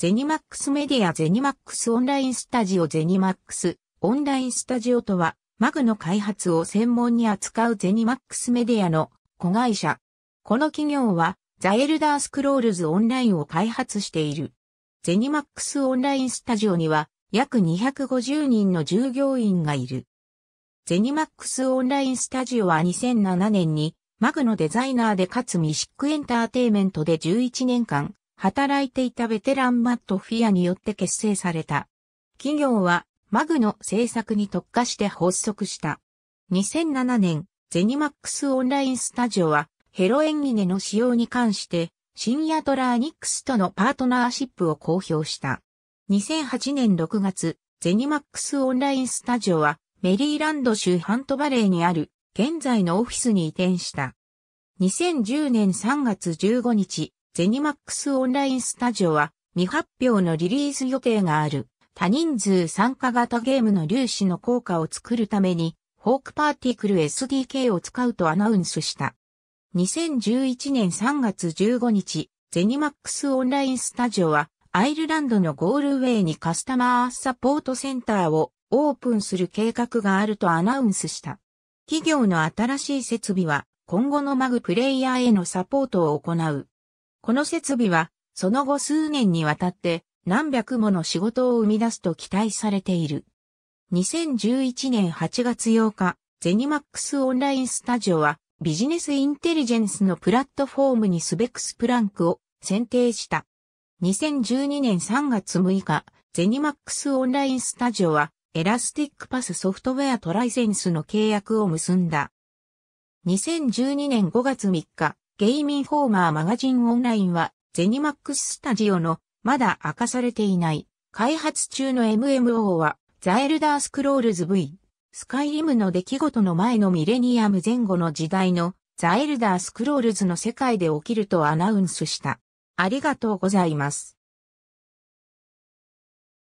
ゼニマックスメディアゼニマックスオンラインスタジオゼニマックスオンラインスタジオとは、マグの開発を専門に扱うゼニマックスメディアの子会社。この企業は、ザエルダースクロールズオンラインを開発している。ゼニマックスオンラインスタジオには、約250人の従業員がいる。ゼニマックスオンラインスタジオは2007年に、マグのデザイナーでかつミシックエンターテイメントで11年間、働いていたベテランマット・フィアによって結成された。企業はマグの制作に特化して発足した。2007年、ゼニマックスオンラインスタジオはヘロエンギネの使用に関してシンヤトラーニックスとのパートナーシップを公表した。2008年6月、ゼニマックスオンラインスタジオはメリーランド州ハントバレーにある現在のオフィスに移転した。2010年3月15日、ゼニマックスオンラインスタジオは未発表のリリース予定がある多人数参加型ゲームの粒子の効果を作るためにホークパーティクル SDK を使うとアナウンスした。2011年3月15日、ゼニマックスオンラインスタジオはアイルランドのゴールウェイにカスタマーサポートセンターをオープンする計画があるとアナウンスした。企業の新しい設備は今後のマグプレイヤーへのサポートを行う。この設備は、その後数年にわたって何百もの仕事を生み出すと期待されている。2011年8月8日、ゼニマックスオンラインスタジオはビジネスインテリジェンスのプラットフォームにスベックスプランクを選定した。2012年3月6日、ゼニマックスオンラインスタジオはエラスティックパスソフトウェアとライセンスの契約を結んだ。2012年5月3日、ゲイミンフォーマーマガジンオンラインは、ゼニマックススタジオの、まだ明かされていない、開発中の MMO は、ザエルダースクロールズ V、スカイリムの出来事の前のミレニアム前後の時代の、ザエルダースクロールズの世界で起きるとアナウンスした。ありがとうございます。